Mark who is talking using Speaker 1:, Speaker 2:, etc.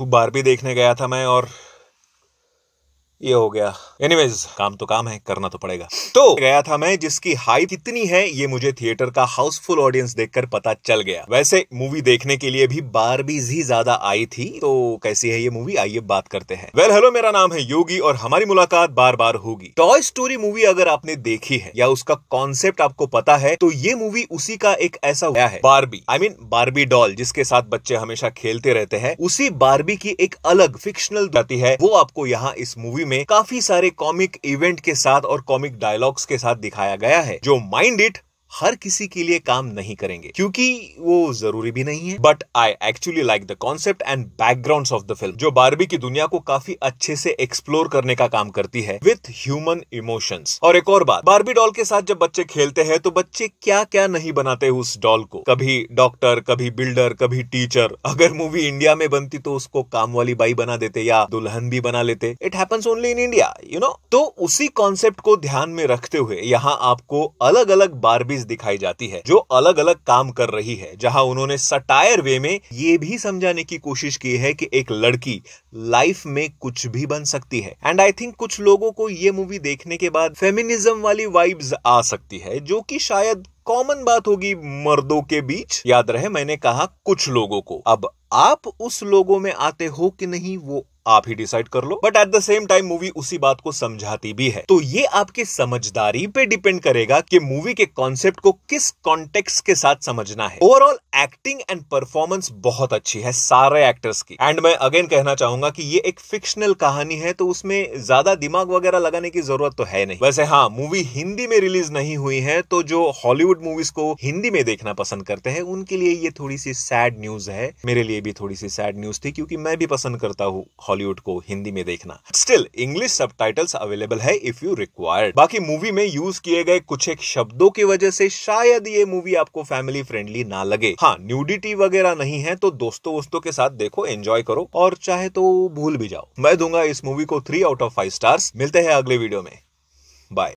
Speaker 1: बार भी देखने गया था मैं और ये हो गया एनीवेज काम तो काम है करना तो पड़ेगा तो गया था मैं जिसकी हाइप इतनी है ये मुझे थिएटर का हाउसफुल ऑडियंस देखकर पता चल गया वैसे मूवी देखने के लिए भी भी जी ज्यादा आई थी तो कैसी है ये मूवी आइए बात करते हैं वेल well, हेलो मेरा नाम है योगी और हमारी मुलाकात बार बार होगी टॉय स्टोरी मूवी अगर आपने देखी है या उसका कॉन्सेप्ट आपको पता है तो ये मूवी उसी का एक ऐसा हुआ है Barbie I mean Barbie doll जिसके साथ बच्चे हमेशा खेलते रहते हैं उसी बारबी की एक अलग फिक्शनल जाती है वो आपको यहाँ इस मूवी मूवी में काफी सारे कॉमिक इवेंट के साथ और कॉमिक डायलॉग्स के साथ दिखाया गया है जो माइंड इट हर किसी के लिए काम नहीं करेंगे क्योंकि वो जरूरी भी नहीं है but I actually like the concept and background of the film जो बारबी की दुनिया को काफी अच्छे से एक्सप्लोर करने का काम करती है विथ ह्यूमन इमोशंस और एक और बात बारबी डॉल के साथ जब बच्चे खेलते हैं तो बच्चे क्या क्या नहीं बनाते उस डॉल को कभी डॉक्टर कभी बिल्डर कभी टीचर अगर मूवी इंडिया में बनती तो उसको काम वाली बाई बना देते या दुल्हन भी बना लेते it happens only in India you know तो उसी कॉन्सेप्ट को ध्यान में रखते हुए यहाँ आपको अलग अलग बारबीज एक्ट्रेस दिखाई जाती है जो अलग अलग काम कर रही है जहां उन्होंने सटायर वे में ये भी समझाने की कोशिश की है कि एक लड़की लाइफ में कुछ भी बन सकती है एंड आई थिंक कुछ लोगों को ये मूवी देखने के बाद फेमिनिज्म वाली वाइब्स आ सकती है जो कि शायद कॉमन बात होगी मर्दों के बीच याद रहे मैंने कहा कुछ लोगों को अब आप उस लोगों में आते हो कि नहीं वो आप ही डिसाइड कर लो but at the same time movie उसी बात को समझाती भी है तो ये आपकी समझदारी पे डिपेंड करेगा कि मूवी के कॉन्सेप्ट को किस कॉन्टेक्स के साथ समझना है ओवरऑल एक्टिंग एंड परफॉर्मेंस बहुत अच्छी है सारे एक्टर्स की एंड मैं अगेन कहना चाहूंगा कि ये एक फिक्शनल कहानी है तो उसमें ज्यादा दिमाग वगैरह लगाने की जरूरत तो है नहीं वैसे हाँ मूवी हिंदी में रिलीज नहीं हुई है तो जो हॉलीवुड मूवीज को हिंदी में देखना पसंद करते हैं उनके लिए ये थोड़ी सी सैड न्यूज है मेरे लिए भी थोड़ी सी सैड न्यूज थी क्योंकि मैं भी पसंद करता हूँ हॉलीवुड को हिंदी में देखना स्टिल इंग्लिश सब अवेलेबल है इफ यू रिक्वायर्ड बाकी मूवी में यूज किए गए कुछ एक शब्दों की वजह से शायद ये मूवी आपको फैमिली फ्रेंडली ना लगे हाँ न्यूडिटी वगैरह नहीं है तो दोस्तों वोस्तों के साथ देखो एंजॉय करो और चाहे तो भूल भी जाओ मैं दूंगा इस मूवी को three out of five stars मिलते हैं अगले वीडियो में बाय